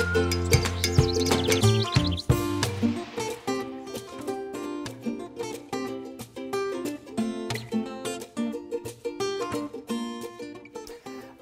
Thank you.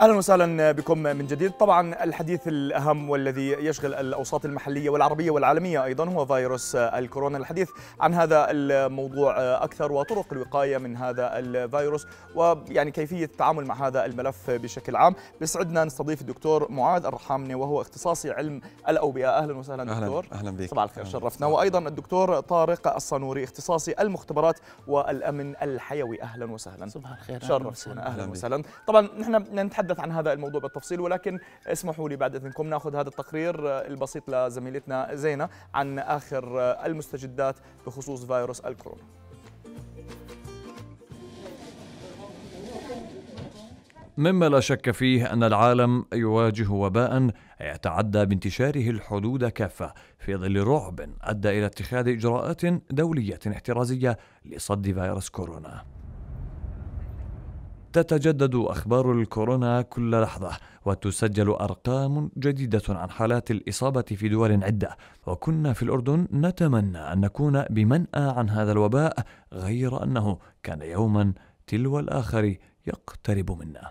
اهلا وسهلا بكم من جديد طبعا الحديث الاهم والذي يشغل الاوساط المحليه والعربيه والعالميه ايضا هو فيروس الكورونا الحديث عن هذا الموضوع اكثر وطرق الوقايه من هذا الفيروس ويعني كيفيه التعامل مع هذا الملف بشكل عام بيسعدنا نستضيف الدكتور معاذ الرحامني وهو اختصاصي علم الاوبئه اهلا وسهلا دكتور اهلا, أهلا بك صباح الخير شرفنا وايضا الدكتور طارق الصنوري اختصاصي المختبرات والامن الحيوي اهلا وسهلا صباح الخير شرفتنا اهلا, أهلا وسهلا طبعا نحن نتحدث نتحدث عن هذا الموضوع بالتفصيل ولكن اسمحوا لي بعد اذنكم ناخذ هذا التقرير البسيط لزميلتنا زينه عن اخر المستجدات بخصوص فيروس الكورونا مما لا شك فيه ان العالم يواجه وباء يتعدى بانتشاره الحدود كافه في ظل رعب ادى الى اتخاذ اجراءات دوليه احترازيه لصد فيروس كورونا تتجدد أخبار الكورونا كل لحظة وتسجل أرقام جديدة عن حالات الإصابة في دول عدة وكنا في الأردن نتمنى أن نكون بمنأى عن هذا الوباء غير أنه كان يوما تلو الآخر يقترب منا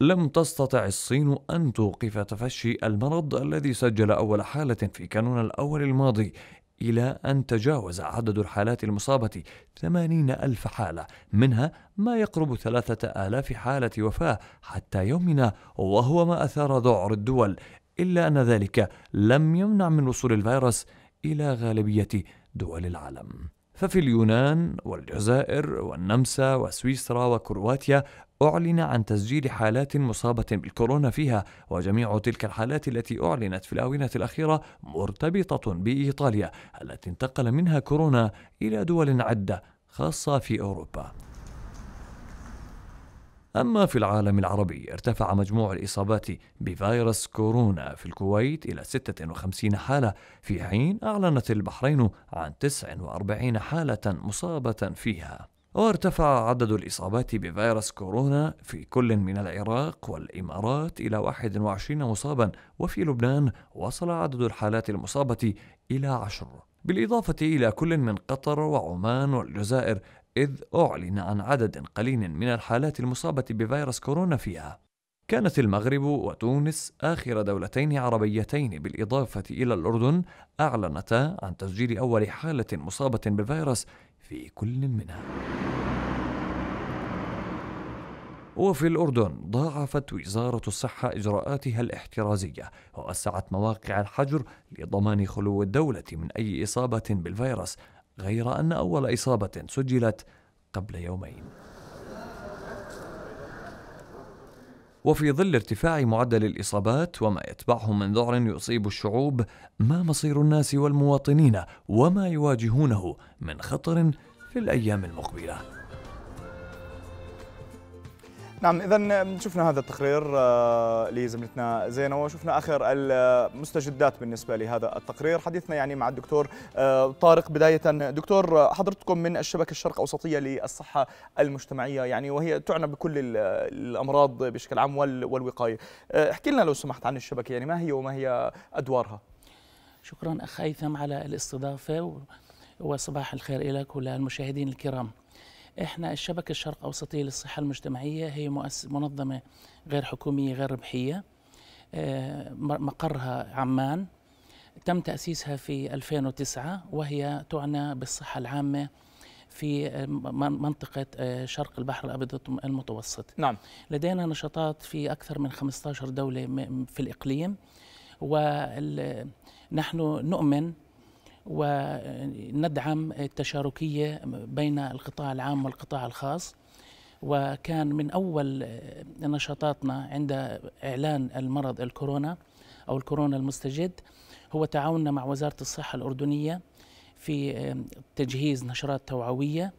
لم تستطع الصين أن توقف تفشي المرض الذي سجل أول حالة في كانون الأول الماضي إلى أن تجاوز عدد الحالات المصابة 80 ألف حالة منها ما يقرب ثلاثة آلاف حالة وفاة حتى يومنا وهو ما أثار ذعر الدول إلا أن ذلك لم يمنع من وصول الفيروس إلى غالبية دول العالم ففي اليونان والجزائر والنمسا وسويسرا وكرواتيا أعلن عن تسجيل حالات مصابة بالكورونا فيها وجميع تلك الحالات التي أعلنت في الآونة الأخيرة مرتبطة بإيطاليا التي انتقل منها كورونا إلى دول عدة خاصة في أوروبا أما في العالم العربي ارتفع مجموع الإصابات بفيروس كورونا في الكويت إلى 56 حالة في حين أعلنت البحرين عن 49 حالة مصابة فيها وارتفع عدد الإصابات بفيروس كورونا في كل من العراق والإمارات إلى 21 مصابا وفي لبنان وصل عدد الحالات المصابة إلى 10 بالإضافة إلى كل من قطر وعمان والجزائر إذ أعلن عن عدد قليل من الحالات المصابة بفيروس كورونا فيها كانت المغرب وتونس آخر دولتين عربيتين بالإضافة إلى الأردن أعلنتا عن تسجيل أول حالة مصابة بالفيروس في كل منها وفي الأردن ضاعفت وزارة الصحة إجراءاتها الاحترازية ووسعت مواقع الحجر لضمان خلو الدولة من أي إصابة بالفيروس غير أن أول إصابة سجلت قبل يومين وفي ظل ارتفاع معدل الإصابات وما يتبعه من ذعر يصيب الشعوب ما مصير الناس والمواطنين وما يواجهونه من خطر في الأيام المقبلة نعم اذا شفنا هذا التقرير آه، لزميلتنا زينه وشفنا اخر المستجدات بالنسبه لهذا التقرير حديثنا يعني مع الدكتور آه، طارق بدايه دكتور آه، حضرتكم من الشبكه الشرق اوسطيه للصحه المجتمعيه يعني وهي تعنى بكل الامراض بشكل عام والوقايه احكي لنا لو سمحت عن الشبكه يعني ما هي وما هي ادوارها شكرا اخ هيثم على الاستضافه وصباح الخير لك وللمشاهدين الكرام احنا الشبكه الشرق اوسطيه للصحه المجتمعيه هي منظمه غير حكوميه غير ربحيه آه، مقرها عمان تم تاسيسها في 2009 وهي تعنى بالصحه العامه في آه، منطقة آه، شرق البحر الأبيض المتوسط نعم. لدينا نشاطات في أكثر من 15 دولة في الإقليم ونحن نؤمن وندعم التشاركية بين القطاع العام والقطاع الخاص وكان من أول نشاطاتنا عند إعلان المرض الكورونا أو الكورونا المستجد هو تعاوننا مع وزارة الصحة الأردنية في تجهيز نشرات توعوية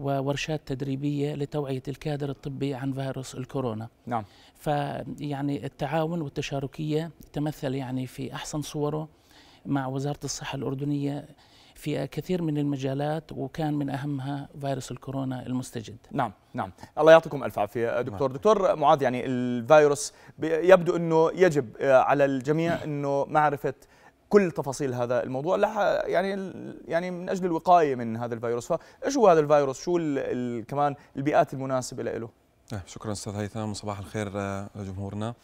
وورشات تدريبية لتوعية الكادر الطبي عن فيروس الكورونا نعم فيعني التعاون والتشاركية تمثل يعني في أحسن صوره مع وزارة الصحة الأردنية في كثير من المجالات وكان من أهمها فيروس الكورونا المستجد نعم نعم الله يعطيكم ألف عافية دكتور نعم. دكتور معاذ يعني الفيروس يبدو أنه يجب آه، على الجميع نعم. أنه معرفة كل تفاصيل هذا الموضوع يعني يعني من اجل الوقايه من هذا الفيروس فايش هو هذا الفيروس شو الـ الـ كمان البيئات المناسبه له نعم، شكرا استاذ هيثم وصباح الخير آه، لجمهورنا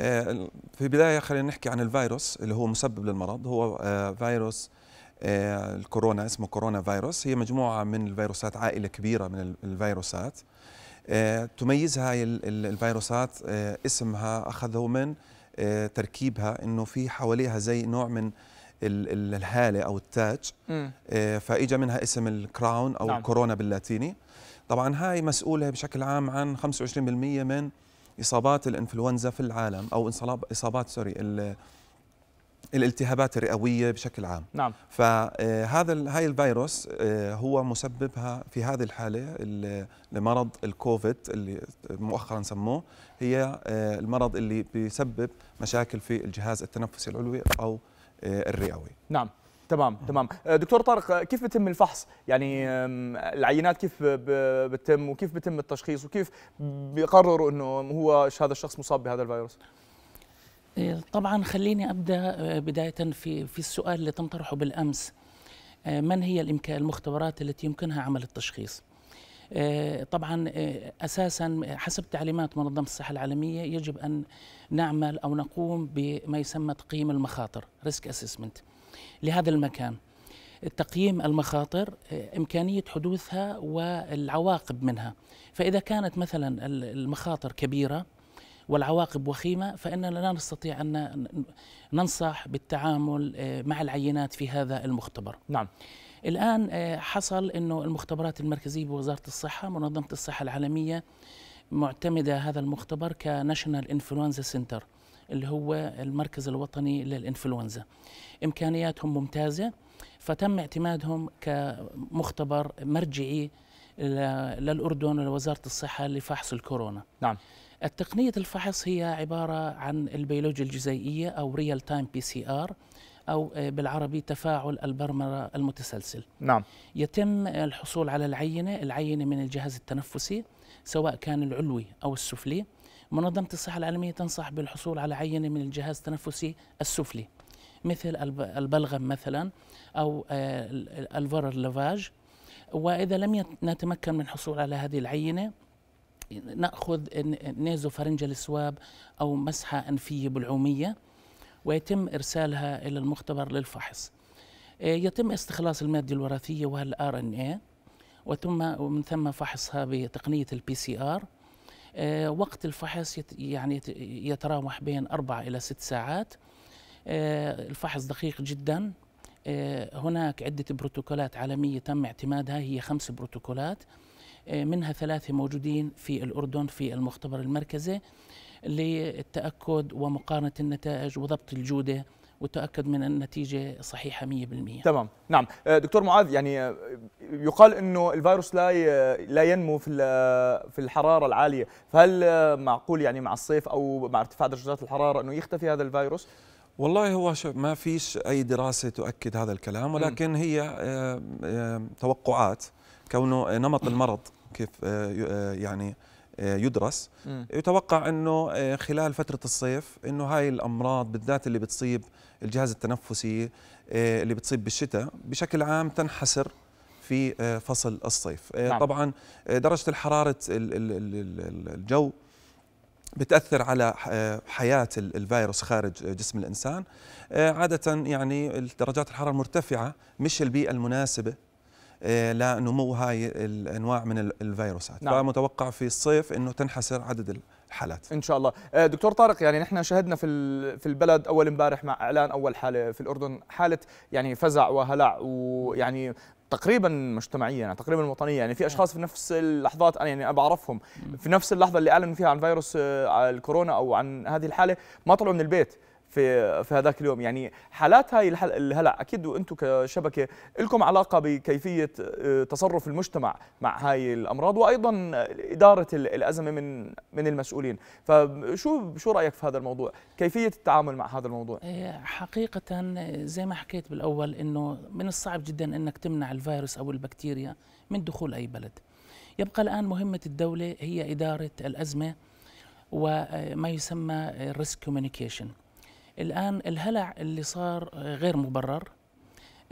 آه، في بداية خلينا نحكي عن الفيروس اللي هو مسبب للمرض هو آه، فيروس آه، الكورونا اسمه كورونا فيروس هي مجموعة من الفيروسات عائلة كبيرة من الفيروسات تميز هاي الفيروسات اسمها أخذه من تركيبها أنه في حواليها زي نوع من الهالة أو التاج فإجا منها اسم الكراون أو نعم. الكورونا باللاتيني طبعا هاي مسؤولة بشكل عام عن 25% من اصابات الانفلونزا في العالم او اصابات سوري الالتهابات الرئويه بشكل عام نعم فهذا آه، هاي الفيروس آه، هو مسببها في هذه الحاله لمرض الكوفيد اللي مؤخرا سموه هي آه، المرض اللي بيسبب مشاكل في الجهاز التنفسي العلوي او الرئوي نعم تمام تمام آه، دكتور طارق آه، كيف بتم الفحص يعني العينات كيف بتم وكيف بتم التشخيص وكيف بيقرروا انه هو هذا الشخص مصاب بهذا الفيروس إيه، طبعا خليني ابدا آه، بدايه في في السؤال اللي تم طرحه بالامس من هي الامكان المختبرات التي يمكنها عمل التشخيص آه، طبعا آه، اساسا حسب تعليمات منظمه الصحه العالميه يجب ان نعمل او نقوم بما يسمى تقييم المخاطر ريسك اسسمنت لهذا المكان تقييم المخاطر آه، إمكانية حدوثها والعواقب منها فإذا كانت مثلا المخاطر كبيرة والعواقب وخيمة فإننا لا نستطيع أن ننصح بالتعامل مع العينات في هذا المختبر نعم الآن آه، حصل أنه المختبرات المركزية بوزارة الصحة منظمة الصحة العالمية معتمدة هذا المختبر كناشونال انفلونزا سنتر اللي هو المركز الوطني للإنفلونزا إمكانياتهم ممتازة فتم اعتمادهم كمختبر مرجعي للأردن ولوزارة الصحة لفحص الكورونا نعم التقنية الفحص هي عبارة عن البيولوجيا الجزيئية أو ريال تايم بي سي آر أو آه، بالعربي تفاعل البرمرة المتسلسل نعم يتم الحصول على العينة العينة من الجهاز التنفسي سواء كان العلوي أو السفلي منظمة الصحة العالمية تنصح بالحصول على عينة من الجهاز التنفسي السفلي مثل البلغم مثلا أو آه، الفرر لافاج وإذا لم نتمكن من الحصول على هذه العينة ناخذ نيزو فرنجل سواب او مسحه انفيه بالعوميه ويتم إرسالها إلى المختبر للفحص آه، يتم استخلاص المادة الوراثية وهي ان اي وثم ومن ثم فحصها بتقنية البي سي ار آه، وقت الفحص يعني يتراوح بين أربع إلى ست ساعات آه، الفحص دقيق جدا هناك عدة بروتوكولات عالمية تم اعتمادها هي خمس بروتوكولات منها ثلاثة موجودين في الأردن في المختبر المركزي للتأكد ومقارنة النتائج وضبط الجودة وتأكد من النتيجة صحيحة 100% تمام نعم آه، دكتور معاذ يعني آه، يقال انه الفيروس لا لا ينمو في في الحراره العاليه فهل آه، معقول يعني مع الصيف او مع ارتفاع درجات الحراره انه يختفي هذا الفيروس والله هو ما فيش اي دراسه تؤكد هذا الكلام ولكن هي توقعات كونه نمط المرض كيف يعني آه، يدرس م. يتوقع انه آه، خلال فتره الصيف انه هاي الامراض بالذات اللي بتصيب الجهاز التنفسي آه، اللي بتصيب بالشتاء بشكل عام تنحسر في فصل الصيف نعم. طبعا درجه الحراره الجو بتأثر على حياة الفيروس خارج جسم الإنسان عادة يعني درجات الحرارة المرتفعة مش البيئة المناسبة آه، لنمو هاي الانواع من الفيروسات نعم. فمتوقع في الصيف انه تنحسر عدد الحالات ان شاء الله آه، دكتور طارق يعني نحن شهدنا في في البلد اول امبارح مع اعلان اول حاله في الاردن حاله يعني فزع وهلع ويعني تقريبا مجتمعيا يعني تقريبا وطنيا يعني في نعم. اشخاص في نفس اللحظات انا يعني بعرفهم في نفس اللحظه اللي اعلنوا فيها عن فيروس آه، الكورونا او عن هذه الحاله ما طلعوا من البيت في في هذاك اليوم يعني حالات هاي الهلع اكيد وانتم كشبكه لكم علاقه بكيفيه آه، تصرف المجتمع مع هاي الامراض وايضا اداره الازمه من من المسؤولين فشو شو رايك في هذا الموضوع كيفيه التعامل مع هذا الموضوع إيه، حقيقه زي ما حكيت بالاول انه من الصعب جدا انك تمنع الفيروس او البكتيريا من دخول اي بلد يبقى الان مهمه الدوله هي اداره الازمه وما يسمى الريسك كوميونيكيشن الآن الهلع اللي صار آه، غير مبرر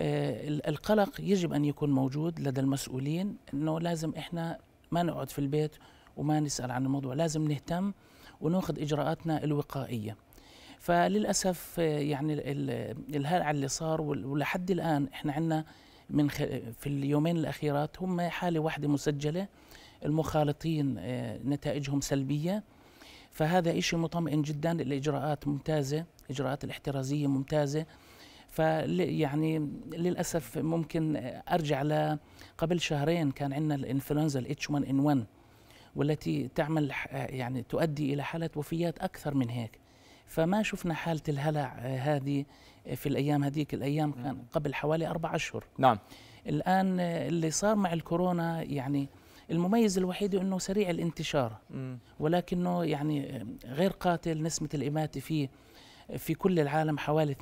آه، القلق يجب أن يكون موجود لدى المسؤولين أنه لازم إحنا ما نقعد في البيت وما نسأل عن الموضوع لازم نهتم وناخذ إجراءاتنا الوقائية فللأسف آه، يعني الهلع اللي صار ولحد الآن إحنا عندنا من في اليومين الأخيرات هم حالة واحدة مسجلة المخالطين نتائجهم سلبية فهذا إشي مطمئن جدا الإجراءات ممتازة الاجراءات الاحترازيه ممتازه ف يعني للاسف ممكن ارجع ل قبل شهرين كان عندنا الانفلونزا الاتش 1 ان 1 والتي تعمل يعني تؤدي الى حاله وفيات اكثر من هيك فما شفنا حالة الهلع هذه في الأيام هذيك الأيام كان قبل حوالي أربع أشهر نعم الآن اللي صار مع الكورونا يعني المميز الوحيد أنه سريع الانتشار ولكنه يعني غير قاتل نسبة الإماتة فيه في كل العالم حوالي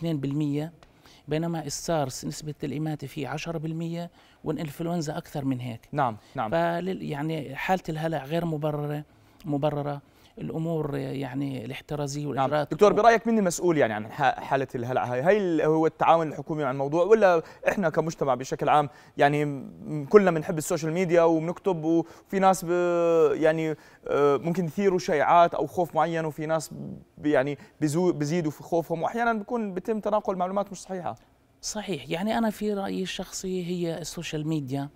2% بينما السارس نسبة الإماتة فيه 10% والإنفلونزا أكثر من هيك نعم نعم فل يعني حالة الهلع غير مبررة مبررة الامور يعني الاحترازيه نعم. والاجراءات نعم. دكتور برايك مين مسؤول يعني عن حاله الهلع هاي هي هو التعاون الحكومي عن الموضوع ولا احنا كمجتمع بشكل عام يعني كلنا بنحب السوشيال ميديا وبنكتب وفي ناس يعني آه، ممكن يثيروا شائعات او خوف معين وفي ناس يعني بيزيدوا في خوفهم واحيانا بيكون بيتم تناقل معلومات مش صحيحه صحيح يعني انا في رايي الشخصي هي السوشيال ميديا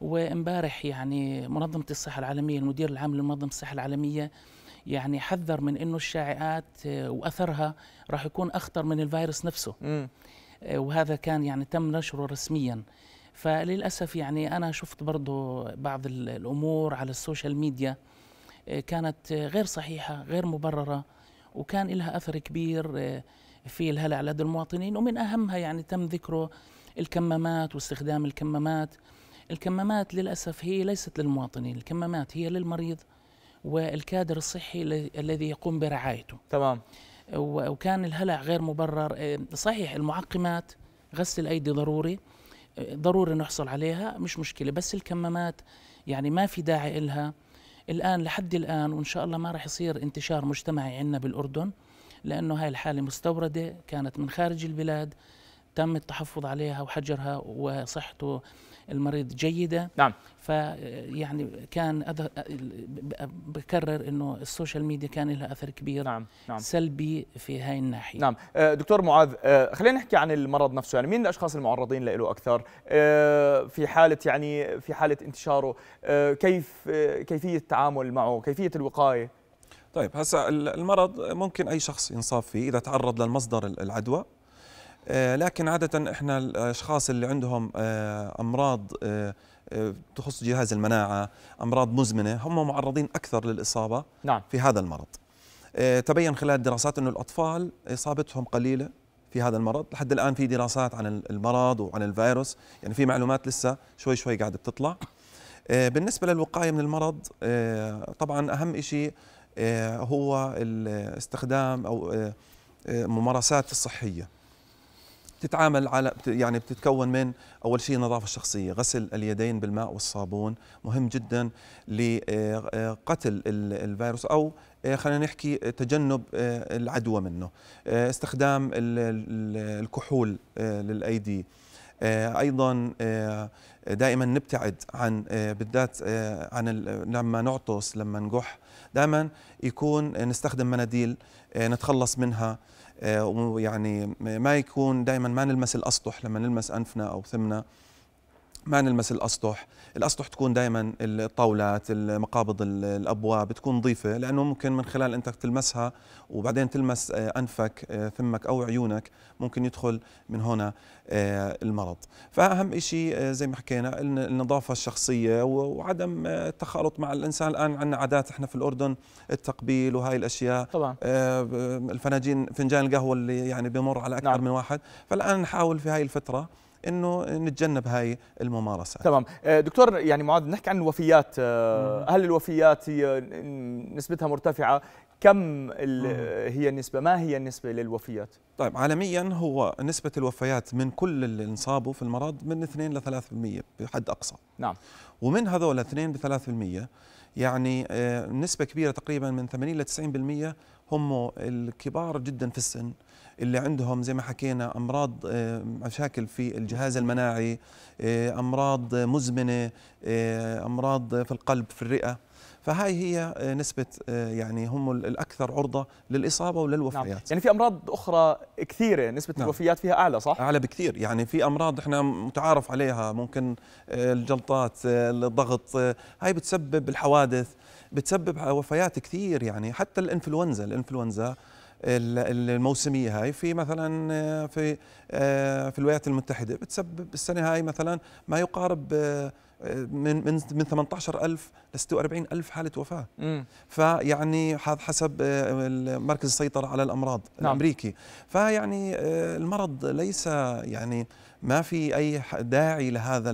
وامبارح يعني منظمه الصحه العالميه المدير العام لمنظمه الصحه العالميه يعني حذر من انه الشائعات آه، واثرها راح يكون اخطر من الفيروس نفسه م. آه، وهذا كان يعني تم نشره رسميا فللاسف يعني انا شفت برضه بعض الامور على السوشيال ميديا آه، كانت غير صحيحه غير مبرره وكان لها اثر كبير في الهلع لدى المواطنين ومن اهمها يعني تم ذكره الكمامات واستخدام الكمامات الكمامات للاسف هي ليست للمواطنين الكمامات هي للمريض والكادر الصحي الذي يقوم برعايته تمام وكان الهلع غير مبرر آه، صحيح المعقمات غسل الايدي ضروري آه، ضروري نحصل عليها مش مشكله بس الكمامات يعني ما في داعي إلها الآن لحد الآن وإن شاء الله ما راح يصير انتشار مجتمعي عندنا بالأردن لأنه هاي الحالة مستوردة كانت من خارج البلاد تم التحفظ عليها وحجرها وصحته المريض جيده نعم فيعني كان بكرر انه السوشيال ميديا كان لها اثر كبير نعم. نعم. سلبي في هاي الناحيه نعم آه، دكتور معاذ آه، خلينا نحكي عن المرض نفسه يعني مين الاشخاص المعرضين له اكثر آه، في حاله يعني في حاله انتشاره كيف كيفيه التعامل معه كيفيه الوقايه طيب هسا المرض ممكن اي شخص ينصاب فيه اذا تعرض للمصدر العدوى آه، لكن عادة احنا الاشخاص اللي عندهم آه، امراض آه، تخص جهاز المناعة أمراض مزمنة هم معرضين أكثر للإصابة نعم. في هذا المرض تبين خلال الدراسات أن الأطفال إصابتهم قليلة في هذا المرض لحد الآن في دراسات عن المرض وعن الفيروس يعني في معلومات لسه شوي شوي قاعدة بتطلع بالنسبة للوقاية من المرض طبعا أهم شيء هو الاستخدام أو الممارسات الصحية بتتعامل على يعني بتتكون من اول شيء النظافه الشخصيه غسل اليدين بالماء والصابون مهم جدا لقتل آه، آه، الفيروس او آه، خلينا نحكي تجنب العدوى منه استخدام الكحول للايدي ايضا دائما نبتعد عن بالذات عن لما نعطس لما نقح دائما يكون نستخدم مناديل نتخلص منها آه، ويعني ما يكون دائما ما نلمس الاسطح لما نلمس انفنا او ثمنا ما نلمس الاسطح، الاسطح تكون دائما الطاولات، المقابض الابواب تكون نظيفه لانه ممكن من خلال انك تلمسها وبعدين تلمس آه، انفك فمك آه، او عيونك ممكن يدخل من هنا آه، المرض، فاهم شيء زي ما حكينا النظافه الشخصيه وعدم التخالط مع الانسان الان عندنا عادات احنا في الاردن التقبيل وهاي الاشياء طبعا الفناجين فنجان القهوه اللي يعني بمر على اكثر نعم. من واحد، فالان نحاول في هاي الفتره انه نتجنب هاي الممارسات تمام آه، دكتور يعني معاذ نحكي عن الوفيات آه، هل الوفيات هي نسبتها مرتفعه كم هي النسبة؟ ما هي النسبة للوفيات؟ طيب عالميا هو نسبة الوفيات من كل اللي انصابوا في المرض من 2 ل 3% بحد أقصى. نعم. ومن هذول 2 ب 3% يعني آه، نسبة كبيرة تقريبا من 80 ل 90% هم الكبار جدا في السن اللي عندهم زي ما حكينا امراض آه، مشاكل في الجهاز المناعي آه، امراض مزمنه آه، امراض في القلب في الرئه فهاي هي نسبة يعني هم الأكثر عرضة للإصابة وللوفيات نعم. يعني في أمراض أخرى كثيرة نسبة نعم. الوفيات فيها أعلى صح؟ أعلى بكثير يعني في أمراض إحنا متعارف عليها ممكن الجلطات الضغط هاي بتسبب الحوادث بتسبب وفيات كثير يعني حتى الإنفلونزا الإنفلونزا الموسميه هاي في مثلا آه، في آه، في الولايات المتحده بتسبب السنه هاي مثلا ما يقارب آه، من من من 18000 ل 46000 حاله وفاه مم. فيعني حسب مركز السيطره على الامراض نعم. الامريكي فيعني المرض ليس يعني ما في اي داعي لهذا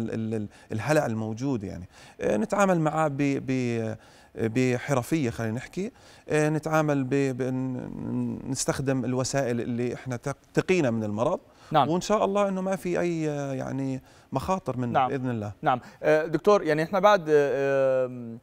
الهلع الموجود يعني نتعامل معه ب بحرفيه خلينا نحكي آه، نتعامل نستخدم الوسائل اللي احنا تقينا من المرض نعم. وان شاء الله انه ما في اي يعني مخاطر منه نعم. باذن الله نعم آه، دكتور يعني احنا بعد آه،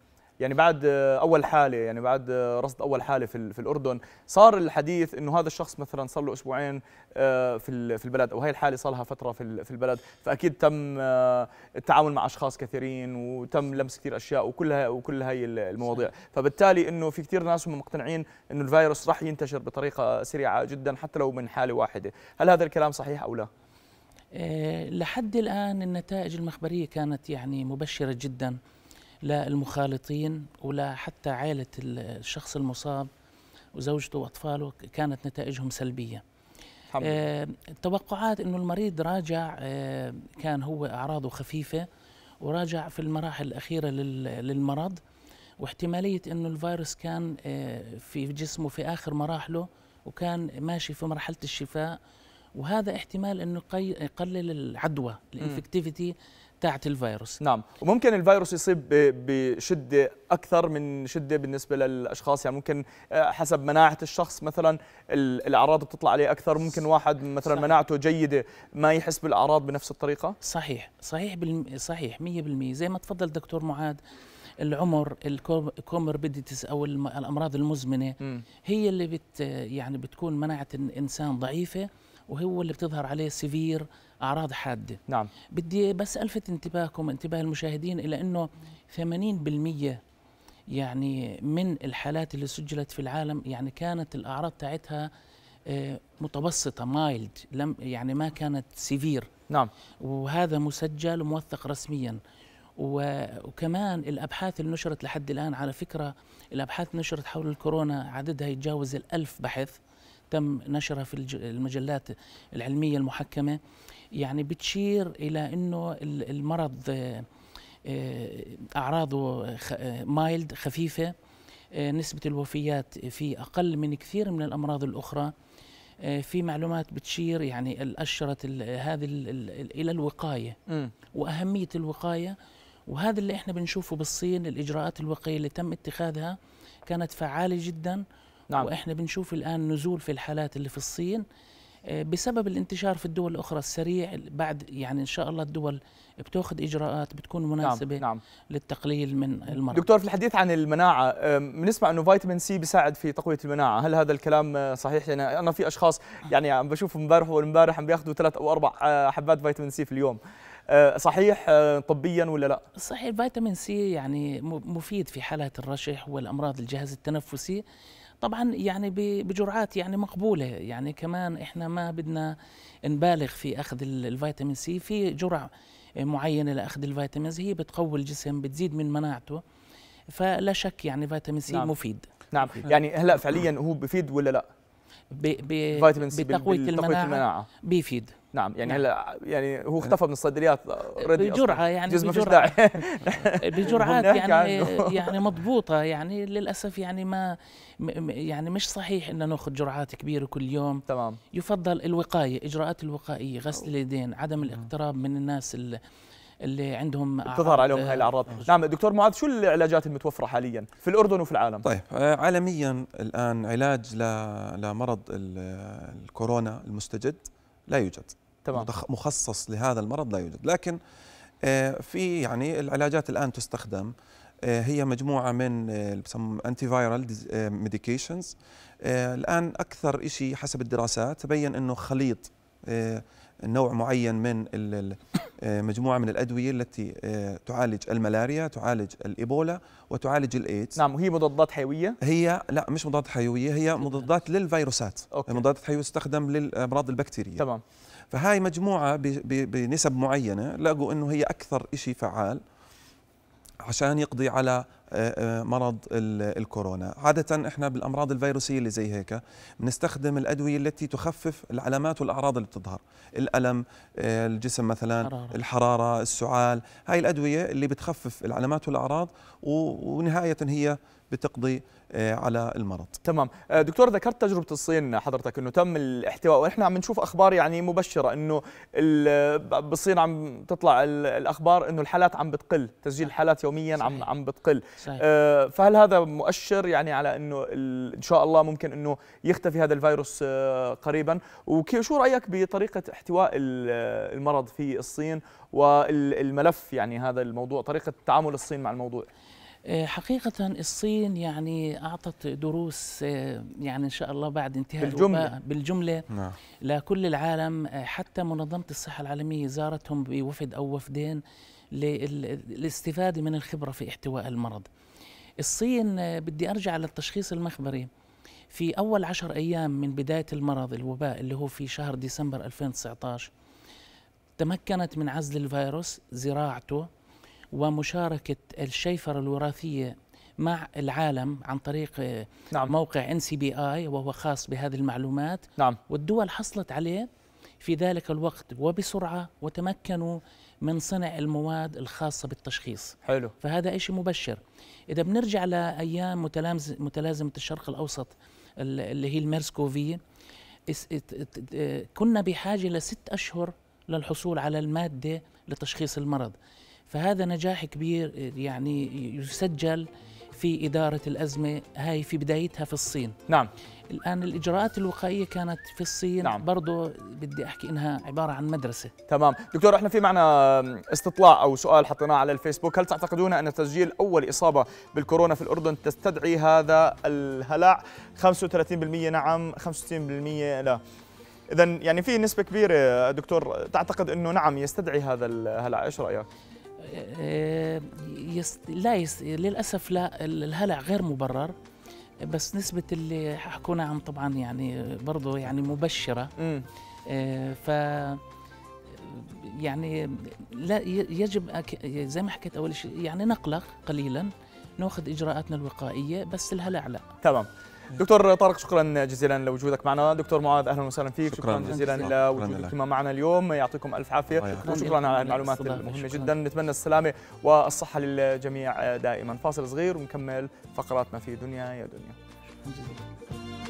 يعني بعد اول حاله يعني بعد رصد اول حاله في, في الاردن صار الحديث انه هذا الشخص مثلا صار له اسبوعين آه، في في البلد او هي الحاله صار لها فتره في في البلد فاكيد تم آه، التعامل مع اشخاص كثيرين وتم لمس كثير اشياء وكلها وكل هي المواضيع فبالتالي انه في كثير ناس هم مقتنعين انه الفيروس راح ينتشر بطريقه سريعه جدا حتى لو من حاله واحده هل هذا الكلام صحيح او لا آه، لحد الآن النتائج المخبرية كانت يعني مبشرة جدا للمخالطين ولا حتى عائلة الشخص المصاب وزوجته وأطفاله كانت نتائجهم سلبية آه التوقعات أنه المريض راجع آه كان هو أعراضه خفيفة وراجع في المراحل الأخيرة للمرض واحتمالية أنه الفيروس كان آه في جسمه في آخر مراحله وكان ماشي في مرحلة الشفاء وهذا احتمال انه يقلل العدوى الانفكتيفيتي تاعت الفيروس نعم وممكن الفيروس يصيب بشده اكثر من شده بالنسبه للاشخاص يعني ممكن آه، حسب مناعه الشخص مثلا الاعراض بتطلع عليه اكثر ممكن واحد مثلا صحيح. مناعته جيده ما يحس بالاعراض بنفس الطريقه صحيح صحيح بالم... صحيح 100% زي ما تفضل دكتور معاذ العمر الكوموربيديتس او الامراض المزمنه م. هي اللي بت يعني بتكون مناعه الانسان ضعيفه وهو اللي بتظهر عليه سيفير اعراض حاده نعم بدي بس الفت انتباهكم انتباه المشاهدين الى انه 80% يعني من الحالات اللي سجلت في العالم يعني كانت الاعراض تاعتها آه، متوسطة مايلد لم يعني ما كانت سيفير نعم وهذا مسجل وموثق رسميا وكمان الأبحاث اللي نشرت لحد الآن على فكرة الأبحاث نشرت حول الكورونا عددها يتجاوز الألف بحث تم نشرها في المجلات العلمية المحكمة يعني بتشير إلى أنه المرض آه، آه، أعراضه مايلد آه، خفيفة نسبة الوفيات فيه أقل من كثير من الأمراض الأخرى في معلومات بتشير يعني أشرت هذه إلى الوقاية وأهمية الوقاية وهذا اللي احنا بنشوفه بالصين الإجراءات الوقائية اللي تم اتخاذها كانت فعالة جدا نعم. وإحنا بنشوف الآن نزول في الحالات اللي في الصين آه، بسبب الانتشار في الدول الأخرى السريع بعد يعني إن شاء الله الدول بتاخذ إجراءات بتكون نعم، مناسبة نعم. نعم. للتقليل من المرض دكتور في الحديث عن المناعة بنسمع أنه فيتامين سي بيساعد في تقوية المناعة هل هذا الكلام آه، صحيح يعني أنا في أشخاص يعني عم بشوف امبارح والمبارح عم بياخذوا ثلاث أو أربع آه، حبات فيتامين سي في اليوم آه، صحيح آه، طبيا ولا لا؟ صحيح فيتامين سي يعني مفيد في حالات الرشح والامراض الجهاز التنفسي طبعا يعني بجرعات يعني مقبوله يعني كمان احنا ما بدنا نبالغ في اخذ الفيتامين سي في جرعه معينه لاخذ الفيتامينز هي بتقوي الجسم بتزيد من مناعته فلا شك يعني فيتامين سي نعم. مفيد نعم يعني هلا فعليا هو بفيد ولا لا بتقويه المناعه, المناعة. بيفيد نعم يعني نعم. هلا يعني هو اختفى من الصيدليات بجرعه يعني جزء بجرعه بجرعات يعني يعني مضبوطه يعني للاسف يعني ما يعني مش صحيح ان ناخذ جرعات كبيره كل يوم تمام يفضل الوقايه اجراءات الوقائيه غسل اليدين عدم الاقتراب من الناس اللي اللي عندهم تظهر عليهم هاي آه، الاعراض نعم دكتور معاذ شو العلاجات المتوفره حاليا في الاردن وفي العالم طيب آه، عالميا الان علاج لمرض الكورونا المستجد لا يوجد تمام. مخصص لهذا المرض لا يوجد لكن آه، في يعني العلاجات الان تستخدم آه، هي مجموعه من انتي فايرال ميديكيشنز الان اكثر شيء حسب الدراسات تبين انه خليط آه، نوع معين من مجموعه من الادويه التي تعالج الملاريا، تعالج الايبولا وتعالج الايدز نعم وهي مضادات حيويه؟ هي لا مش مضادات حيويه هي مضادات للفيروسات أوكي. المضادات الحيويه تستخدم للامراض البكتيريه تمام فهاي مجموعة بنسب معينة لقوا أنه هي أكثر شيء فعال عشان يقضي على آه، آه، مرض الكورونا عادة إحنا بالأمراض الفيروسية اللي زي هيك بنستخدم الأدوية التي تخفف العلامات والأعراض اللي بتظهر الألم آه، الجسم مثلا حرارة. الحرارة السعال هاي الأدوية اللي بتخفف العلامات والأعراض ونهاية هي بتقضي آه، على المرض تمام آه، دكتور ذكرت تجربه الصين حضرتك انه تم الاحتواء ونحن عم نشوف اخبار يعني مبشره انه بالصين عم تطلع الاخبار انه الحالات عم بتقل تسجيل الحالات يوميا صحيح. عم عم بتقل صحيح. آه، فهل هذا مؤشر يعني على انه ان شاء الله ممكن انه يختفي هذا الفيروس قريبا وشو رايك بطريقه احتواء المرض في الصين والملف يعني هذا الموضوع طريقه تعامل الصين مع الموضوع آه، حقيقة الصين يعني أعطت دروس آه، يعني إن شاء الله بعد انتهاء بالجملة, بالجملة نعم. لكل العالم آه، حتى منظمة الصحة العالمية زارتهم بوفد أو وفدين للاستفادة من الخبرة في احتواء المرض الصين بدي أرجع للتشخيص المخبري في أول عشر أيام من بداية المرض الوباء اللي هو في شهر ديسمبر 2019 تمكنت من عزل الفيروس زراعته ومشاركة الشيفرة الوراثية مع العالم عن طريق آه، نعم. موقع ان سي بي اي وهو خاص بهذه المعلومات نعم. والدول حصلت عليه في ذلك الوقت وبسرعه وتمكنوا من صنع المواد الخاصه بالتشخيص حلو فهذا شيء مبشر اذا بنرجع لايام متلازمه الشرق الاوسط اللي هي الميرس كوفي آه، كنا بحاجه لست اشهر للحصول على الماده لتشخيص المرض فهذا نجاح كبير يعني يسجل في إدارة الأزمة هاي في بدايتها في الصين نعم الآن الإجراءات الوقائية كانت في الصين نعم. برضو بدي أحكي إنها عبارة عن مدرسة تمام دكتور إحنا في معنا استطلاع أو سؤال حطيناه على الفيسبوك هل تعتقدون أن تسجيل أول إصابة بالكورونا في الأردن تستدعي هذا الهلع 35% نعم 65% لا إذا يعني في نسبة كبيرة دكتور تعتقد أنه نعم يستدعي هذا الهلع إيش رأيك؟ آه، يست... لا يست... للاسف لا الهلع غير مبرر بس نسبة اللي حكونا عن طبعا يعني برضه يعني مبشرة م. آه، ف يعني لا يجب أك... زي ما حكيت اول شيء يعني نقلق قليلا ناخذ اجراءاتنا الوقائيه بس الهلع لا تمام دكتور طارق شكرا جزيلا لوجودك معنا دكتور معاذ اهلا وسهلا فيك شكرا, شكرا جزيلا لوجودكما معنا اليوم يعطيكم الف عافيه وشكرا على المعلومات المهمه جدا نتمنى السلامه والصحه للجميع دائما فاصل صغير ونكمل فقراتنا في دنيا يا دنيا